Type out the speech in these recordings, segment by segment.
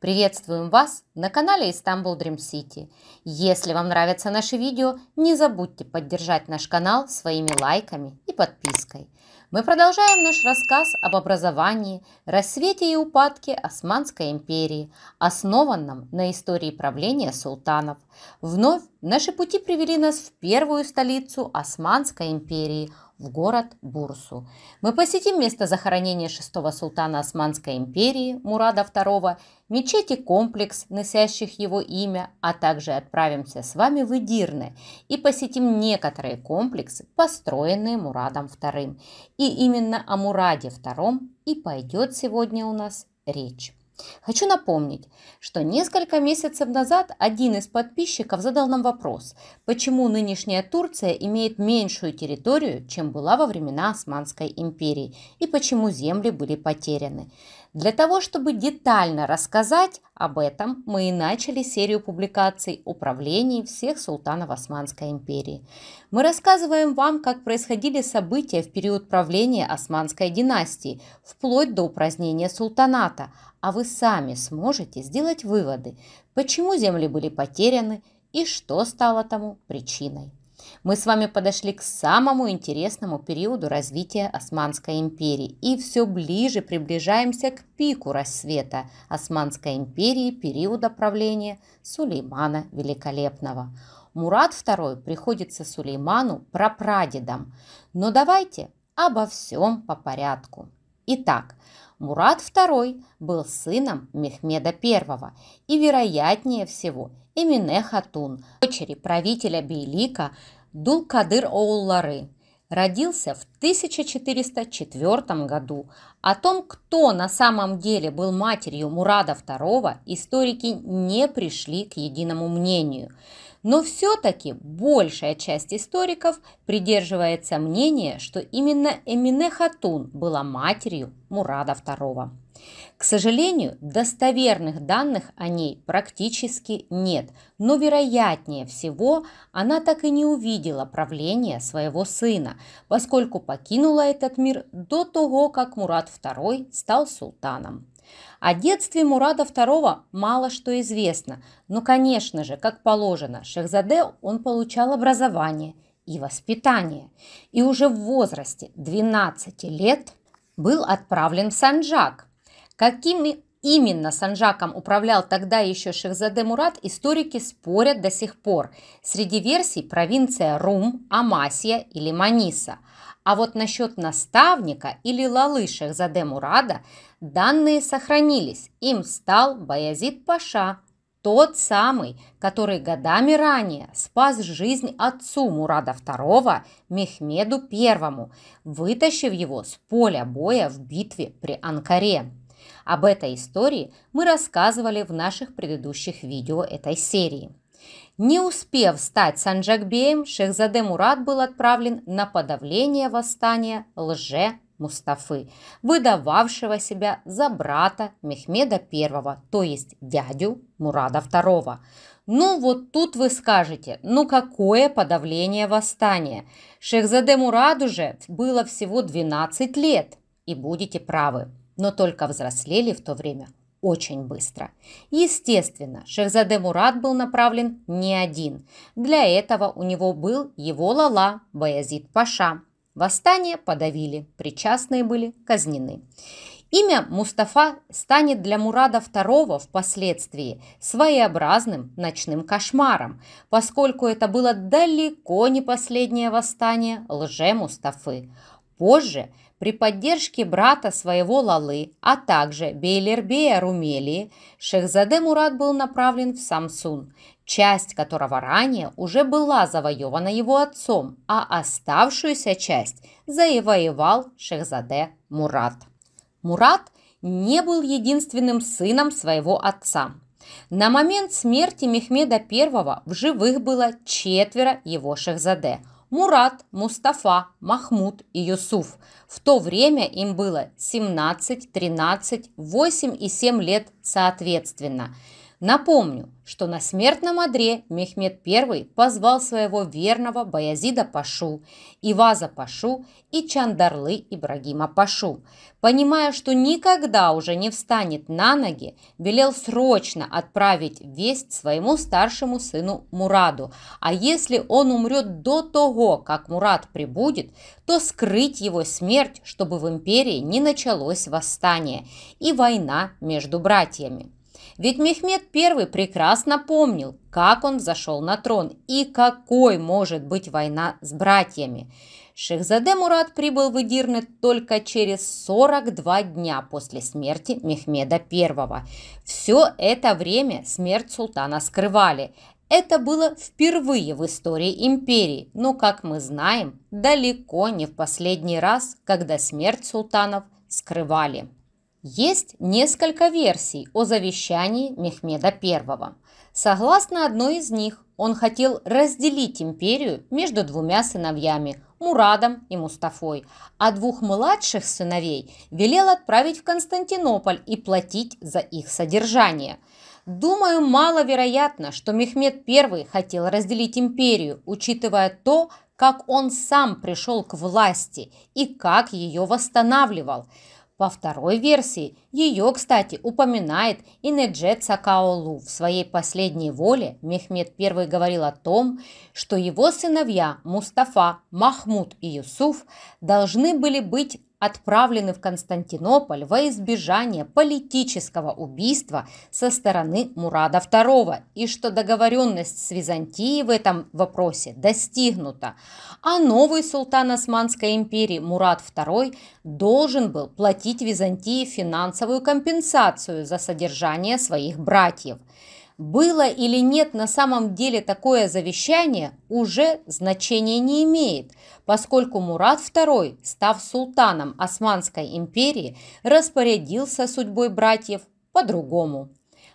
Приветствуем вас на канале Istanbul Dream City. Если вам нравятся наши видео, не забудьте поддержать наш канал своими лайками и подпиской. Мы продолжаем наш рассказ об образовании, рассвете и упадке Османской империи, основанном на истории правления султанов. Вновь наши пути привели нас в первую столицу Османской империи – в город Бурсу. Мы посетим место захоронения шестого султана Османской империи Мурада II, мечети, комплекс, носящих его имя, а также отправимся с вами в Идирне и посетим некоторые комплексы, построенные Мурадом II. И именно о Мураде II и пойдет сегодня у нас речь. Хочу напомнить, что несколько месяцев назад один из подписчиков задал нам вопрос, почему нынешняя Турция имеет меньшую территорию, чем была во времена Османской империи, и почему земли были потеряны. Для того, чтобы детально рассказать об этом, мы и начали серию публикаций управлений всех султанов Османской империи. Мы рассказываем вам, как происходили события в период правления Османской династии, вплоть до упразднения султаната, а вы сами сможете сделать выводы, почему земли были потеряны и что стало тому причиной мы с вами подошли к самому интересному периоду развития Османской империи и все ближе приближаемся к пику рассвета Османской империи периода правления Сулеймана Великолепного. Мурат II приходится Сулейману прапрадедом, но давайте обо всем по порядку. Итак, Мурат II был сыном Мехмеда I и, вероятнее всего, Эмине Хатун, дочери правителя Бейлика, Дулкадыр Оуллары. Родился в 1404 году. О том, кто на самом деле был матерью Мурада II, историки не пришли к единому мнению. Но все-таки большая часть историков придерживается мнения, что именно Эмине Хатун была матерью Мурада II. К сожалению, достоверных данных о ней практически нет, но вероятнее всего она так и не увидела правления своего сына, поскольку покинула этот мир до того, как Мурат II стал султаном. О детстве Мурада II мало что известно, но, конечно же, как положено, шехзаде, он получал образование и воспитание, и уже в возрасте 12 лет был отправлен в Санджак, Какими именно Санжаком управлял тогда еще Шехзаде Мурат, историки спорят до сих пор. Среди версий провинция Рум, Амасия или Маниса. А вот насчет наставника или лалы Шехзаде Мурада данные сохранились. Им стал Баязид Паша, тот самый, который годами ранее спас жизнь отцу Мурада II Мехмеду I, вытащив его с поля боя в битве при Анкаре. Об этой истории мы рассказывали в наших предыдущих видео этой серии. Не успев стать Санджакбеем, Шехзаде Мурат был отправлен на подавление восстания лже Мустафы, выдававшего себя за брата Мехмеда I, то есть дядю Мурада II. Ну вот тут вы скажете, ну какое подавление восстания? Шехзаде Мураду же было всего 12 лет, и будете правы но только взрослели в то время очень быстро. Естественно, Шехзаде Мурат был направлен не один. Для этого у него был его лала Баязид Паша. Восстание подавили, причастные были казнены. Имя Мустафа станет для Мурада II впоследствии своеобразным ночным кошмаром, поскольку это было далеко не последнее восстание лже-Мустафы. Позже при поддержке брата своего Лалы, а также Бейлербея Румели, Шехзаде Мурат был направлен в Самсун, часть которого ранее уже была завоевана его отцом, а оставшуюся часть завоевал Шехзаде Мурат. Мурат не был единственным сыном своего отца. На момент смерти Мехмеда I в живых было четверо его шехзаде. Мурат, Мустафа, Махмуд и Юсуф. В то время им было 17, 13, 8 и 7 лет соответственно – Напомню, что на смертном одре Мехмед I позвал своего верного Баязида Пашу, Иваза Пашу и Чандарлы Ибрагима Пашу. Понимая, что никогда уже не встанет на ноги, велел срочно отправить весть своему старшему сыну Мураду, а если он умрет до того, как Мурад прибудет, то скрыть его смерть, чтобы в империи не началось восстание и война между братьями. Ведь Мехмед I прекрасно помнил, как он взошел на трон и какой может быть война с братьями. Шехзаде Мурат прибыл в Идирне только через 42 дня после смерти Мехмеда I. Все это время смерть султана скрывали. Это было впервые в истории империи, но, как мы знаем, далеко не в последний раз, когда смерть султанов скрывали. Есть несколько версий о завещании Мехмеда I. Согласно одной из них, он хотел разделить империю между двумя сыновьями – Мурадом и Мустафой, а двух младших сыновей велел отправить в Константинополь и платить за их содержание. Думаю, маловероятно, что Мехмед I хотел разделить империю, учитывая то, как он сам пришел к власти и как ее восстанавливал – во второй версии ее, кстати, упоминает Инеджет Сакаолу. В своей последней воле Мехмед I говорил о том, что его сыновья Мустафа, Махмуд и Юсуф должны были быть отправлены в Константинополь во избежание политического убийства со стороны Мурада II и что договоренность с Византией в этом вопросе достигнута, а новый султан Османской империи Мурад II должен был платить Византии финансовую компенсацию за содержание своих братьев. Было или нет на самом деле такое завещание, уже значения не имеет – поскольку Мурат II, став султаном Османской империи, распорядился судьбой братьев по-другому.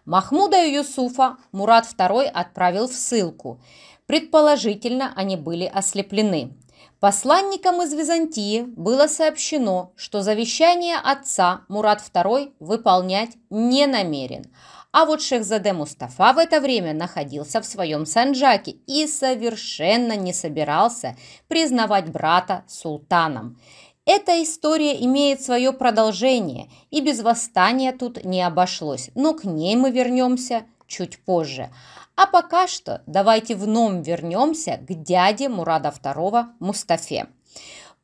Махмуда и Юсуфа Мурат II отправил в ссылку. Предположительно, они были ослеплены. Посланникам из Византии было сообщено, что завещание отца Мурат II выполнять не намерен, а вот Шехзаде Мустафа в это время находился в своем санджаке и совершенно не собирался признавать брата султаном. Эта история имеет свое продолжение, и без восстания тут не обошлось, но к ней мы вернемся чуть позже. А пока что давайте вновь вернемся к дяде Мурада II Мустафе.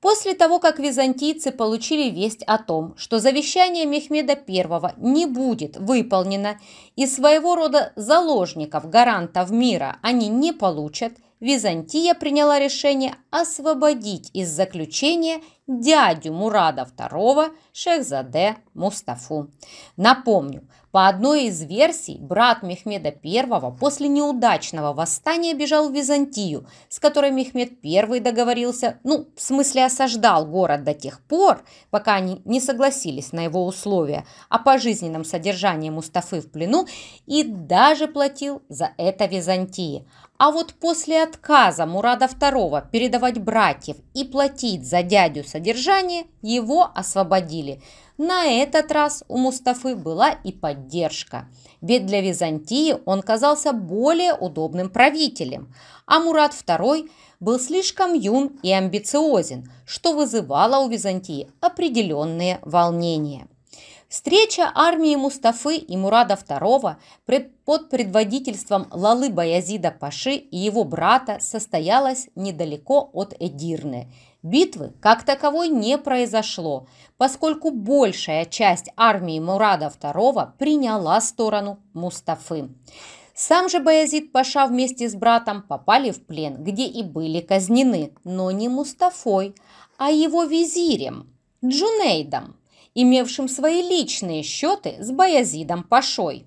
После того, как византийцы получили весть о том, что завещание Мехмеда I не будет выполнено и своего рода заложников, гарантов мира они не получат – Византия приняла решение освободить из заключения дядю Мурада II Шехзаде Мустафу. Напомню, по одной из версий, брат Мехмеда I после неудачного восстания бежал в Византию, с которой Мехмед I договорился, ну, в смысле осаждал город до тех пор, пока они не согласились на его условия о а пожизненном содержании Мустафы в плену и даже платил за это Византии. А вот после отказа Мурада II передавать братьев и платить за дядю содержание, его освободили. На этот раз у Мустафы была и поддержка. Ведь для Византии он казался более удобным правителем, а Мурад II был слишком юн и амбициозен, что вызывало у Византии определенные волнения. Встреча армии Мустафы и Мурада II под предводительством Лалы Баязида Паши и его брата состоялась недалеко от Эдирны. Битвы как таковой не произошло, поскольку большая часть армии Мурада II приняла сторону Мустафы. Сам же Баязид Паша вместе с братом попали в плен, где и были казнены, но не Мустафой, а его визирем Джунейдом имевшим свои личные счеты с Баязидом Пашой.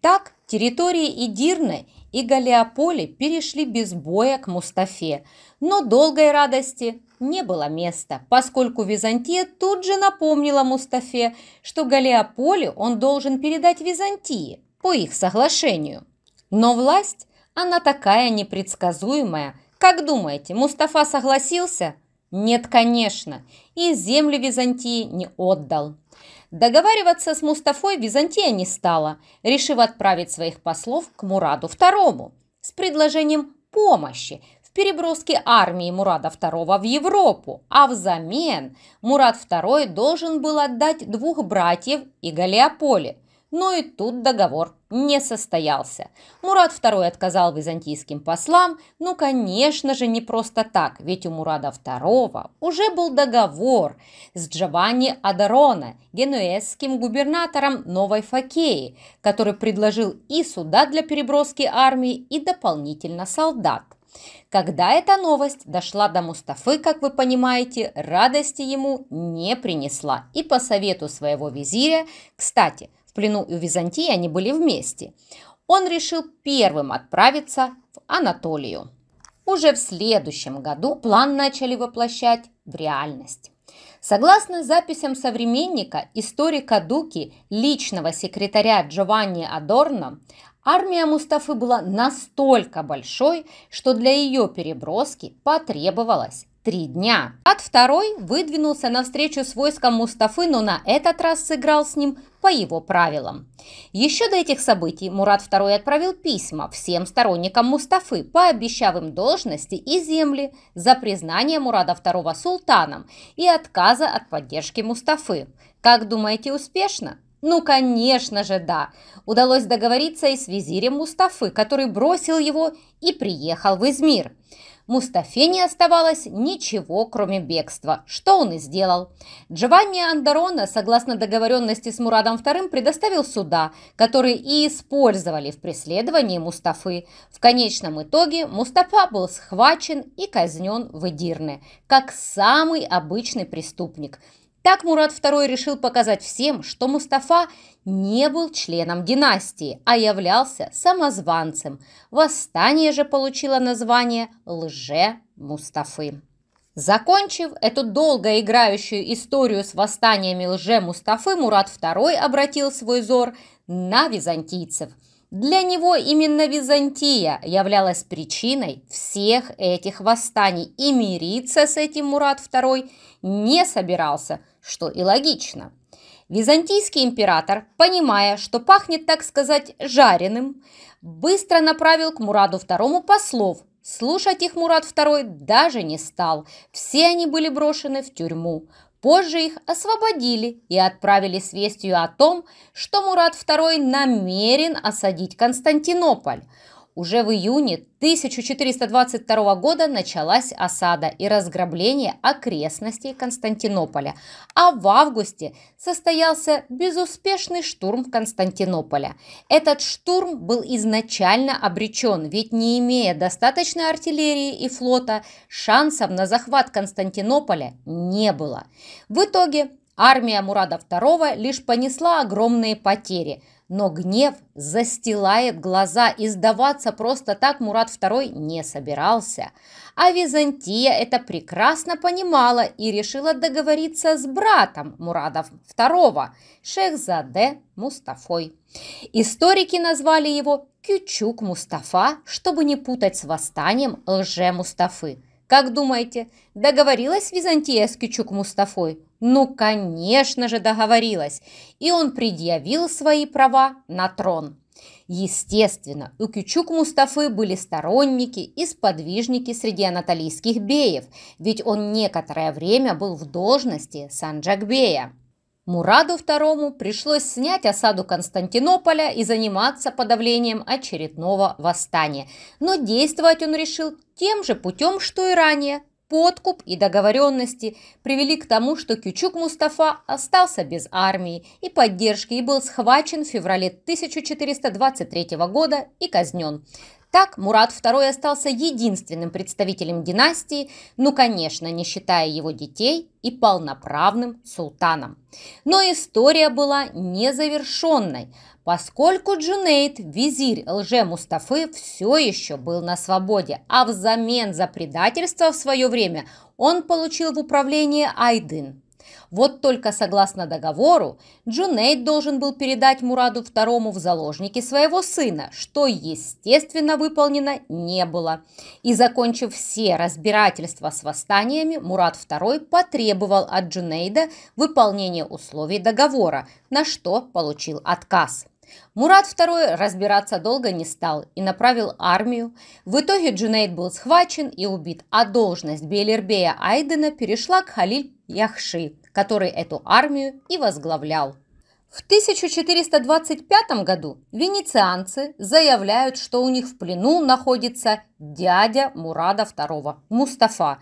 Так территории Идирны и Галиополи перешли без боя к Мустафе, но долгой радости не было места, поскольку Византия тут же напомнила Мустафе, что Галиополи он должен передать Византии по их соглашению. Но власть, она такая непредсказуемая. Как думаете, Мустафа согласился? Нет, конечно и земли Византии не отдал. Договариваться с Мустафой Византия не стала, решив отправить своих послов к Мураду II с предложением помощи в переброске армии Мурада II в Европу, а взамен Мурад II должен был отдать двух братьев и Галиополе – но ну и тут договор не состоялся. Мурад II отказал византийским послам, ну, конечно же, не просто так, ведь у Мурада II уже был договор с Джованни Адарона, генуэзским губернатором Новой Факеи, который предложил и суда для переброски армии, и дополнительно солдат. Когда эта новость дошла до Мустафы, как вы понимаете, радости ему не принесла. И по совету своего визиря, кстати, плену у Византии они были вместе, он решил первым отправиться в Анатолию. Уже в следующем году план начали воплощать в реальность. Согласно записям современника, историка Дуки, личного секретаря Джованни Адорно, армия Мустафы была настолько большой, что для ее переброски потребовалось три дня. От второй выдвинулся навстречу с войском Мустафы, но на этот раз сыграл с ним по его правилам. Еще до этих событий Мурат II отправил письма всем сторонникам Мустафы, пообещав им должности и земли за признание Мурада II султаном и отказа от поддержки Мустафы. Как думаете, успешно? Ну, конечно же, да. Удалось договориться и с визирем Мустафы, который бросил его и приехал в Измир. Мустафе не оставалось ничего, кроме бегства, что он и сделал. Джованни Андерона, согласно договоренности с Мурадом II, предоставил суда, которые и использовали в преследовании Мустафы. В конечном итоге Мустафа был схвачен и казнен в Эдирне, как самый обычный преступник – так Мурат II решил показать всем, что Мустафа не был членом династии, а являлся самозванцем. Восстание же получило название «Лже-Мустафы». Закончив эту долго играющую историю с восстаниями лже-Мустафы, Мурат II обратил свой взор на византийцев – для него именно Византия являлась причиной всех этих восстаний, и мириться с этим Мурат II не собирался, что и логично. Византийский император, понимая, что пахнет, так сказать, жареным, быстро направил к Мураду II послов. Слушать их Мурат II даже не стал. Все они были брошены в тюрьму. Позже их освободили и отправили с вестью о том, что Мурат II намерен осадить Константинополь – уже в июне 1422 года началась осада и разграбление окрестностей Константинополя, а в августе состоялся безуспешный штурм Константинополя. Этот штурм был изначально обречен, ведь не имея достаточной артиллерии и флота, шансов на захват Константинополя не было. В итоге армия Мурада II лишь понесла огромные потери – но гнев застилает глаза, и сдаваться просто так Мурат II не собирался. А Византия это прекрасно понимала и решила договориться с братом Мурадов II, Шехзаде Мустафой. Историки назвали его Кючук Мустафа, чтобы не путать с восстанием лже Мустафы. Как думаете, договорилась Византия с Кючук Мустафой? Ну, конечно же, договорилась. И он предъявил свои права на трон. Естественно, у Кючук Мустафы были сторонники и сподвижники среди анатолийских беев, ведь он некоторое время был в должности Санджакбея. Мураду II пришлось снять осаду Константинополя и заниматься подавлением очередного восстания. Но действовать он решил тем же путем, что и ранее, Подкуп и договоренности привели к тому, что Кючук Мустафа остался без армии и поддержки и был схвачен в феврале 1423 года и казнен. Так Мурат II остался единственным представителем династии, ну, конечно, не считая его детей, и полноправным султаном. Но история была незавершенной, поскольку Джунейд, визирь лже-Мустафы, все еще был на свободе, а взамен за предательство в свое время он получил в управление Айдын. Вот только согласно договору, Джунейд должен был передать Мураду II в заложники своего сына, что, естественно, выполнено не было. И закончив все разбирательства с восстаниями, Мурад II потребовал от Джунейда выполнения условий договора, на что получил отказ. Мурат II разбираться долго не стал и направил армию. В итоге Джунейд был схвачен и убит, а должность Белербея Айдена перешла к Халиль Яхши, который эту армию и возглавлял. В 1425 году венецианцы заявляют, что у них в плену находится дядя Мурада II Мустафа,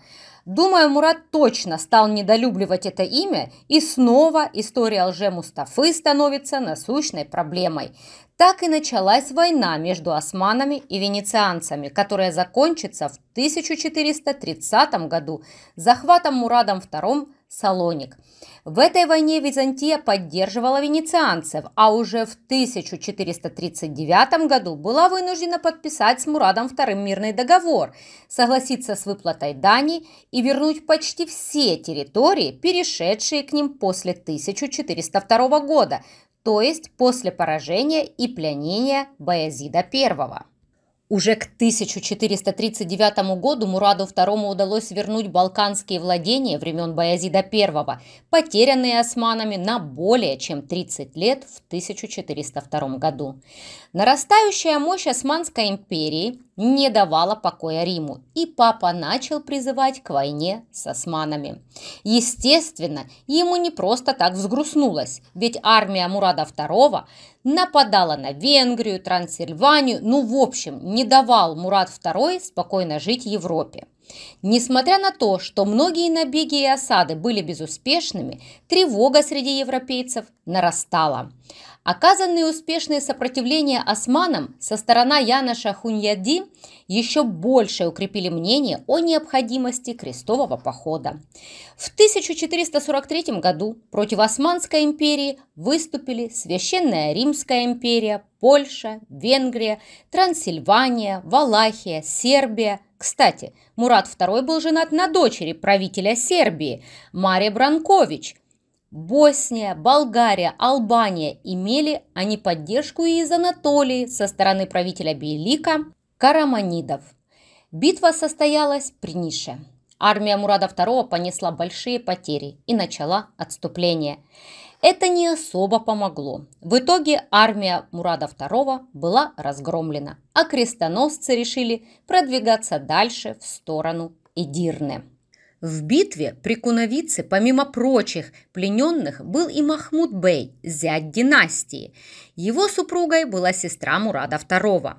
Думаю, Мурат точно стал недолюбливать это имя, и снова история лже-Мустафы становится насущной проблемой. Так и началась война между османами и венецианцами, которая закончится в 1430 году захватом Мурадом II Салоник – в этой войне Византия поддерживала венецианцев, а уже в 1439 году была вынуждена подписать с Мурадом II мирный договор, согласиться с выплатой дани и вернуть почти все территории, перешедшие к ним после 1402 года, то есть после поражения и пленения Баязида I. Уже к 1439 году Мураду II удалось вернуть балканские владения времен Баязида I, потерянные османами на более чем 30 лет в 1402 году. Нарастающая мощь Османской империи не давала покоя Риму, и папа начал призывать к войне с османами. Естественно, ему не просто так взгрустнулось, ведь армия Мурада II нападала на Венгрию, Трансильванию, ну в общем, не давал Мурад II спокойно жить Европе. Несмотря на то, что многие набеги и осады были безуспешными, тревога среди европейцев нарастала. Оказанные успешные сопротивления османам со стороны Яноша Хуньяди еще больше укрепили мнение о необходимости крестового похода. В 1443 году против Османской империи выступили Священная Римская империя, Польша, Венгрия, Трансильвания, Валахия, Сербия. Кстати, Мурат II был женат на дочери правителя Сербии Маре Бранкович – Босния, Болгария, Албания имели они поддержку и из Анатолии со стороны правителя Белика Караманидов. Битва состоялась при Нише. Армия Мурада II понесла большие потери и начала отступление. Это не особо помогло. В итоге армия Мурада II была разгромлена, а крестоносцы решили продвигаться дальше в сторону Эдирны. В битве при Куновице, помимо прочих плененных, был и Махмуд Бей, зять династии. Его супругой была сестра Мурада II.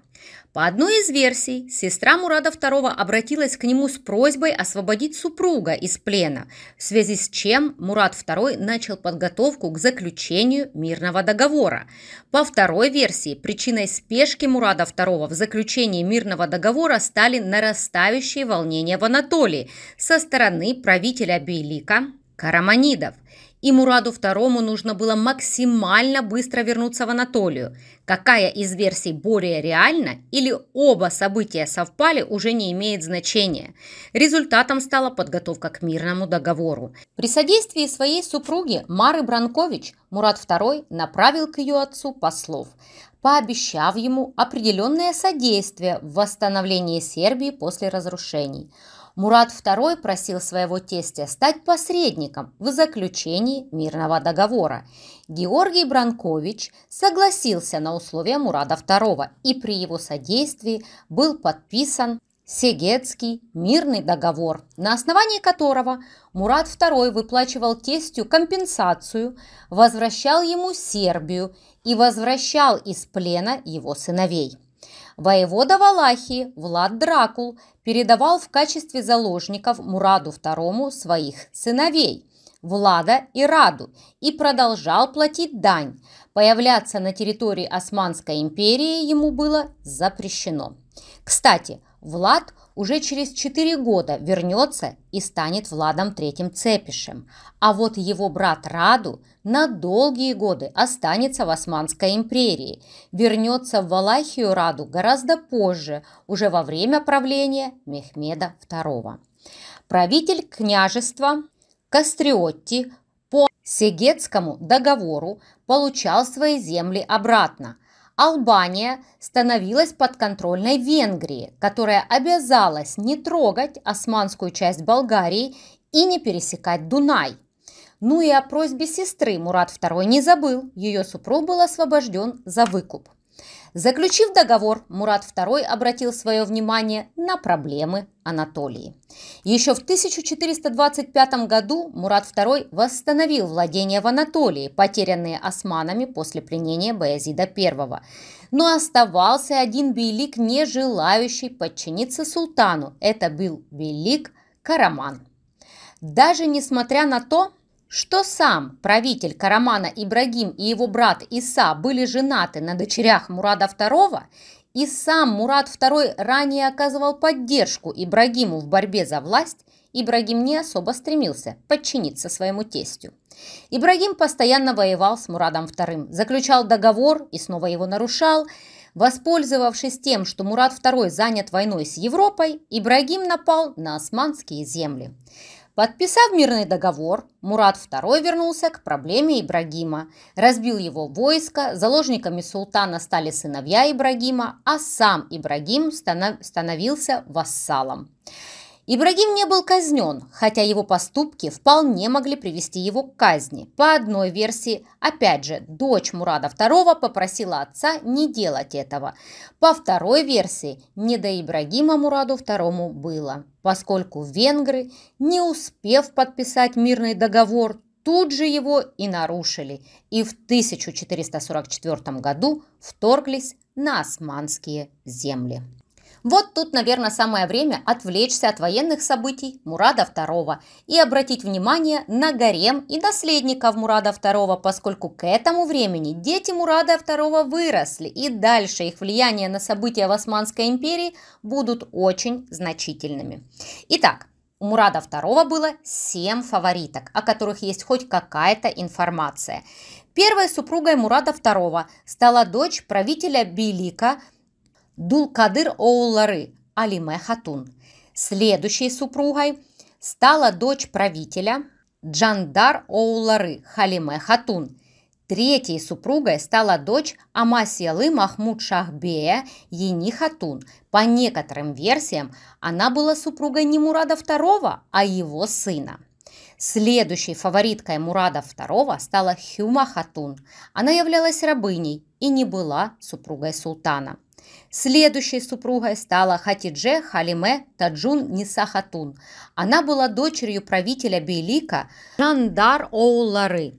По одной из версий, сестра Мурада II обратилась к нему с просьбой освободить супруга из плена, в связи с чем Мурад II начал подготовку к заключению мирного договора. По второй версии, причиной спешки Мурада II в заключении мирного договора стали нарастающие волнения в Анатолии со стороны правителя Белика Караманидов – и Мураду II нужно было максимально быстро вернуться в Анатолию. Какая из версий более реальна или оба события совпали, уже не имеет значения. Результатом стала подготовка к мирному договору. При содействии своей супруги Мары Бранкович Мурад II направил к ее отцу послов пообещав ему определенное содействие в восстановлении Сербии после разрушений – Мурат II просил своего тестя стать посредником в заключении мирного договора. Георгий Бранкович согласился на условия Мурада II, и при его содействии был подписан Сегетский мирный договор, на основании которого Мурат II выплачивал тестю компенсацию, возвращал ему Сербию и возвращал из плена его сыновей. Воевода Валахии Влад Дракул передавал в качестве заложников Мураду II своих сыновей Влада и Раду и продолжал платить дань. Появляться на территории Османской империи ему было запрещено. Кстати, Влад уже через 4 года вернется и станет Владом третьим Цепишем, а вот его брат Раду на долгие годы останется в Османской империи. Вернется в Валахию Раду гораздо позже, уже во время правления Мехмеда II. Правитель княжества Кастриотти по Сегетскому договору получал свои земли обратно – Албания становилась подконтрольной Венгрии, которая обязалась не трогать османскую часть Болгарии и не пересекать Дунай. Ну и о просьбе сестры Мурат II не забыл, ее супруг был освобожден за выкуп. Заключив договор, Мурат II обратил свое внимание на проблемы Анатолии. Еще в 1425 году Мурат II восстановил владения в Анатолии, потерянные османами после пленения Баязида I. Но оставался один бейлик, не желающий подчиниться султану. Это был велик Караман. Даже несмотря на то, что сам правитель Карамана Ибрагим и его брат Иса были женаты на дочерях Мурада II, и сам Мурад II ранее оказывал поддержку Ибрагиму в борьбе за власть, Ибрагим не особо стремился подчиниться своему тестю. Ибрагим постоянно воевал с Мурадом II, заключал договор и снова его нарушал. Воспользовавшись тем, что Мурад II занят войной с Европой, Ибрагим напал на османские земли. Подписав мирный договор, Мурат II вернулся к проблеме Ибрагима, разбил его войско, заложниками султана стали сыновья Ибрагима, а сам Ибрагим станов становился вассалом. Ибрагим не был казнен, хотя его поступки вполне могли привести его к казни. По одной версии, опять же, дочь Мурада II попросила отца не делать этого. По второй версии, не до Ибрагима Мураду II было, поскольку венгры, не успев подписать мирный договор, тут же его и нарушили, и в 1444 году вторглись на османские земли. Вот тут, наверное, самое время отвлечься от военных событий Мурада II и обратить внимание на гарем и наследников Мурада II, поскольку к этому времени дети Мурада II выросли, и дальше их влияние на события в Османской империи будут очень значительными. Итак, у Мурада II было семь фавориток, о которых есть хоть какая-то информация. Первой супругой Мурада II стала дочь правителя Белика – Дулкадыр Оуллары Алиме Хатун. Следующей супругой стала дочь правителя Джандар Оуллары Халиме Хатун. Третьей супругой стала дочь Амасиалы Махмуд Шахбея Ени Хатун. По некоторым версиям, она была супругой не Мурада II, а его сына. Следующей фавориткой Мурада II стала Хюма Хатун. Она являлась рабыней и не была супругой султана. Следующей супругой стала Хатидже Халиме Таджун Нисахатун. Она была дочерью правителя Белика Жандар Оуллары.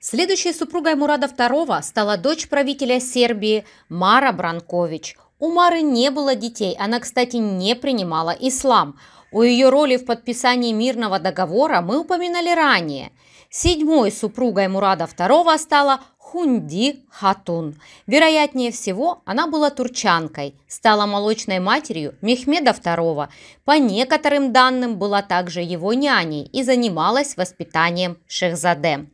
Следующей супругой Мурада II стала дочь правителя Сербии Мара Бранкович. У Мары не было детей, она, кстати, не принимала ислам. О ее роли в подписании мирного договора мы упоминали ранее. Седьмой супругой Мурада II стала Хунди Хатун. Вероятнее всего, она была турчанкой, стала молочной матерью Мехмеда II, по некоторым данным была также его няней и занималась воспитанием Шехзаде.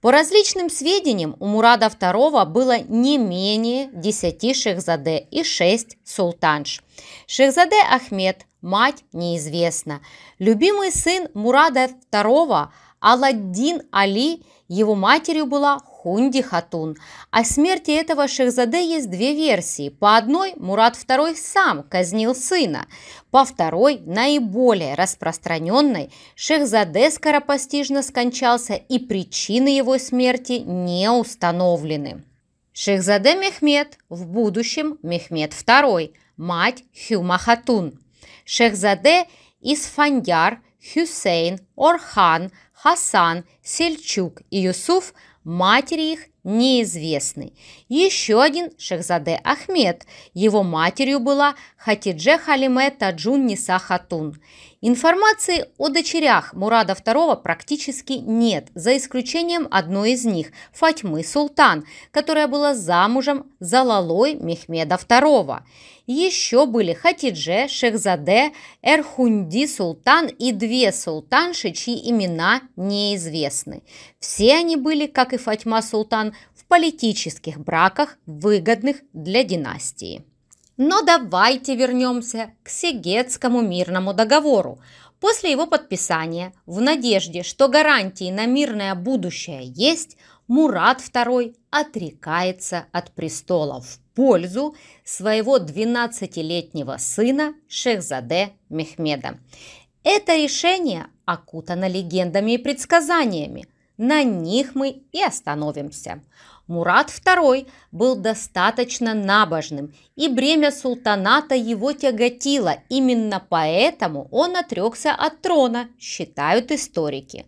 По различным сведениям, у Мурада II было не менее 10 шехзаде и 6 султанш. Шехзаде Ахмед, мать неизвестна. Любимый сын Мурада II Аладдин Али, его матерью была Хунди Хатун. О смерти этого Шехзаде есть две версии. По одной Мурат II сам казнил сына. По второй, наиболее распространенной, Шехзаде скоропостижно скончался и причины его смерти не установлены. Шехзаде Мехмед, в будущем Мехмед II, мать Хюма Хатун. Шехзаде Исфандяр, Хюсейн, Орхан, Хасан, Сельчук и Юсуф – матери их неизвестный. Еще один Шехзаде Ахмед. Его матерью была Хатидже Халиме Таджун Ниса Хатун. Информации о дочерях Мурада II практически нет, за исключением одной из них – Фатьмы Султан, которая была замужем за Лалой Мехмеда II. Еще были Хатидже, Шехзаде, Эрхунди Султан и две султанши, чьи имена неизвестны. Все они были, как и Фатьма Султан, политических браках, выгодных для династии. Но давайте вернемся к Сегетскому мирному договору. После его подписания, в надежде, что гарантии на мирное будущее есть, Мурат II отрекается от престола в пользу своего 12-летнего сына Шехзаде Мехмеда. Это решение окутано легендами и предсказаниями. На них мы и остановимся. Мурат II был достаточно набожным, и бремя султаната его тяготило. Именно поэтому он отрекся от трона, считают историки.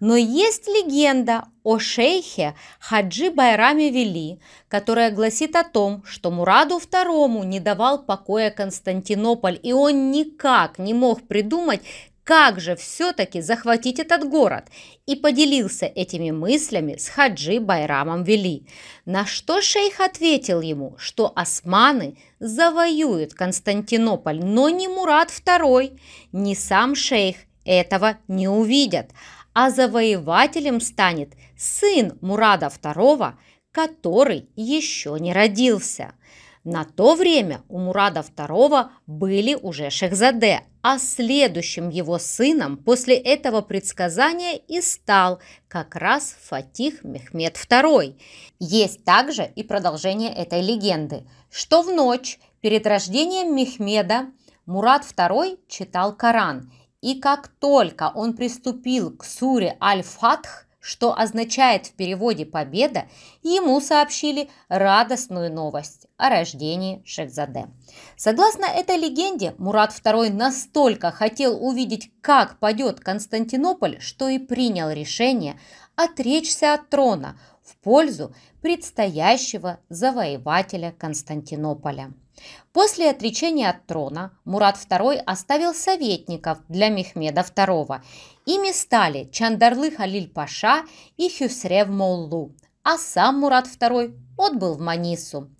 Но есть легенда о шейхе Хаджи Байраме Вели, которая гласит о том, что Мураду II не давал покоя Константинополь, и он никак не мог придумать, как же все-таки захватить этот город, и поделился этими мыслями с Хаджи Байрамом Вели, на что шейх ответил ему, что османы завоюют Константинополь, но ни Мурат II, ни сам шейх этого не увидят, а завоевателем станет сын Мурада II, который еще не родился – на то время у Мурада II были уже Шехзаде, а следующим его сыном после этого предсказания и стал как раз Фатих Мехмед II. Есть также и продолжение этой легенды, что в ночь перед рождением Мехмеда Мурад II читал Коран, и как только он приступил к суре Аль-Фатх, что означает в переводе «победа», ему сообщили радостную новость о рождении Шехзаде. Согласно этой легенде, Мурат II настолько хотел увидеть, как падет Константинополь, что и принял решение отречься от трона в пользу предстоящего завоевателя Константинополя. После отречения от трона Мурат II оставил советников для Мехмеда II. Ими стали Чандарлы Халиль Паша и Хюсрев Моллу, а сам Мурат II отбыл в Манису.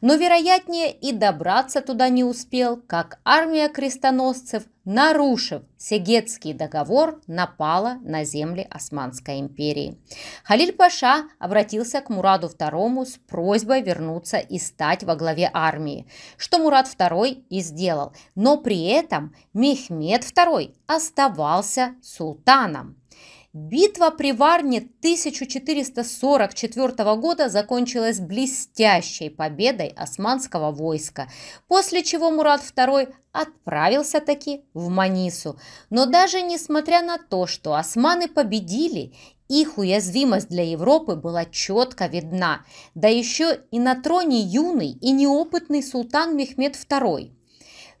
Но, вероятнее, и добраться туда не успел, как армия крестоносцев, нарушив Сегетский договор, напала на земли Османской империи. Халиль Паша обратился к Мураду II с просьбой вернуться и стать во главе армии, что Мурад II и сделал, но при этом Мехмед II оставался султаном. Битва при Варне 1444 года закончилась блестящей победой османского войска, после чего Мурат II отправился таки в Манису. Но даже несмотря на то, что османы победили, их уязвимость для Европы была четко видна, да еще и на троне юный и неопытный султан Мехмед II –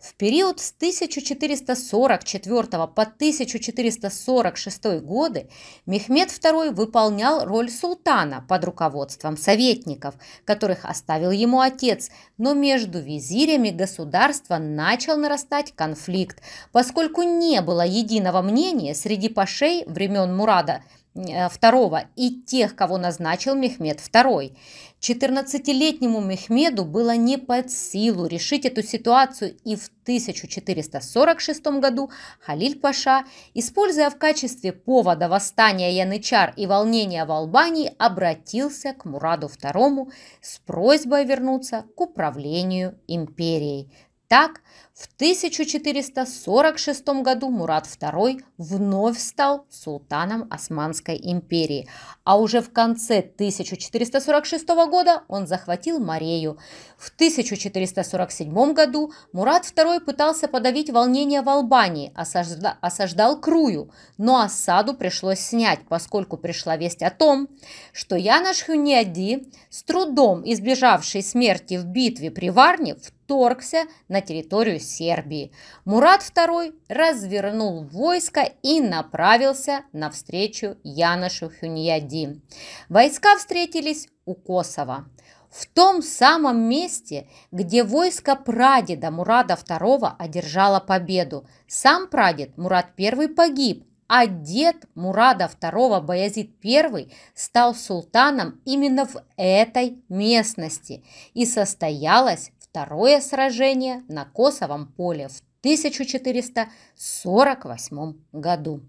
в период с 1444 по 1446 годы Мехмед II выполнял роль султана под руководством советников, которых оставил ему отец, но между визирями государства начал нарастать конфликт, поскольку не было единого мнения среди пашей времен Мурада – II э, и тех, кого назначил Мехмед II. 14-летнему Мехмеду было не под силу решить эту ситуацию, и в 1446 году Халиль Паша, используя в качестве повода восстания Янычар и волнения в Албании, обратился к Мураду II с просьбой вернуться к управлению империей. Так в 1446 году Мурат II вновь стал султаном Османской империи, а уже в конце 1446 года он захватил Марею. В 1447 году Мурат II пытался подавить волнение в Албании, осажда, осаждал Крую, но осаду пришлось снять, поскольку пришла весть о том, что Янош Хюниади, с трудом избежавший смерти в битве при Варне, вторгся на территорию Сербии. Мурат II развернул войско и направился навстречу Яношу Хюньяди. Войска встретились у Косово. В том самом месте, где войско прадеда Мурада II одержало победу. Сам прадед Мурат I погиб, а дед Мурада II Баязид I стал султаном именно в этой местности и состоялась второе сражение на Косовом поле в 1448 году.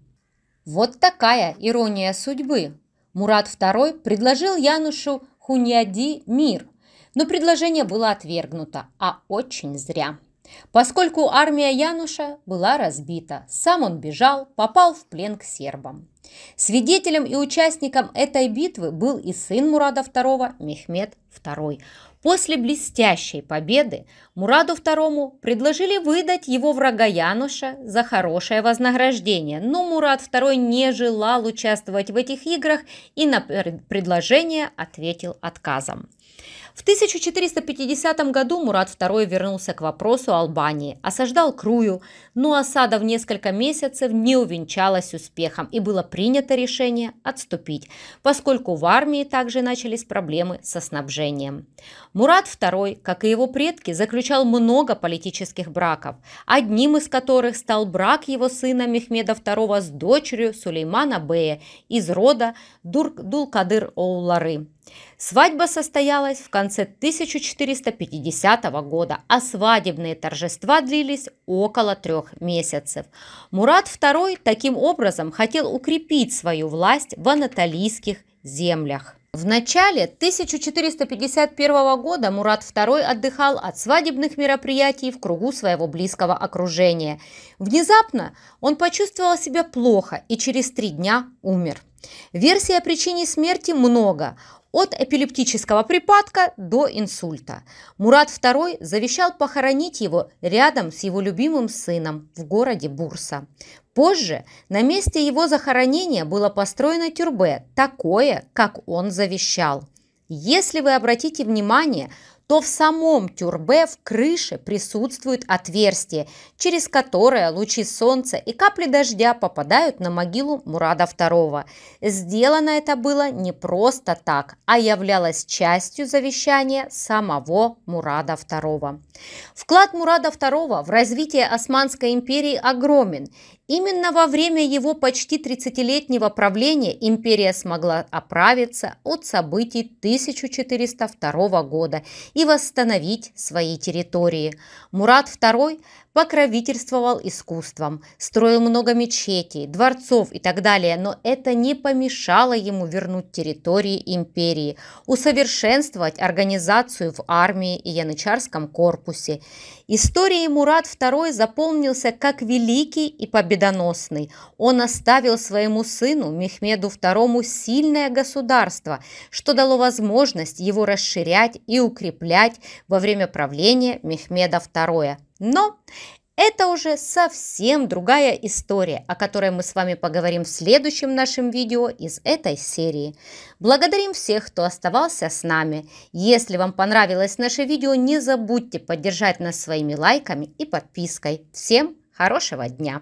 Вот такая ирония судьбы. Мурат II предложил Янушу Хуньяди мир, но предложение было отвергнуто, а очень зря. Поскольку армия Януша была разбита, сам он бежал, попал в плен к сербам. Свидетелем и участником этой битвы был и сын Мурада II Мехмед II. После блестящей победы Мураду II предложили выдать его врага Януша за хорошее вознаграждение, но Мурад II не желал участвовать в этих играх и на предложение ответил отказом. В 1450 году Мурат II вернулся к вопросу Албании, осаждал Крую, но осада в несколько месяцев не увенчалась успехом и было принято решение отступить, поскольку в армии также начались проблемы со снабжением. Мурат II, как и его предки, заключал много политических браков, одним из которых стал брак его сына Мехмеда II с дочерью Сулеймана Бея из рода Дулкадыр Оулары. Свадьба состоялась в конце 1450 года, а свадебные торжества длились около трех месяцев. Мурат II таким образом хотел укрепить свою власть в анатолийских землях. В начале 1451 года Мурат II отдыхал от свадебных мероприятий в кругу своего близкого окружения. Внезапно он почувствовал себя плохо и через три дня умер. Версий о причине смерти много от эпилептического припадка до инсульта. Мурат II завещал похоронить его рядом с его любимым сыном в городе Бурса. Позже на месте его захоронения было построено тюрбе, такое, как он завещал. Если вы обратите внимание, то в самом тюрбе в крыше присутствует отверстие, через которое лучи солнца и капли дождя попадают на могилу Мурада II. Сделано это было не просто так, а являлось частью завещания самого Мурада II. Вклад Мурада II в развитие Османской империи огромен, Именно во время его почти 30-летнего правления империя смогла оправиться от событий 1402 года и восстановить свои территории. Мурат II покровительствовал искусством, строил много мечетей, дворцов и так далее, но это не помешало ему вернуть территории империи, усовершенствовать организацию в армии и янычарском корпусе. Историей Мурат II заполнился как великий и победоносный. Он оставил своему сыну Мехмеду II сильное государство, что дало возможность его расширять и укреплять во время правления Мехмеда II. Но это уже совсем другая история, о которой мы с вами поговорим в следующем нашем видео из этой серии. Благодарим всех, кто оставался с нами. Если вам понравилось наше видео, не забудьте поддержать нас своими лайками и подпиской. Всем хорошего дня!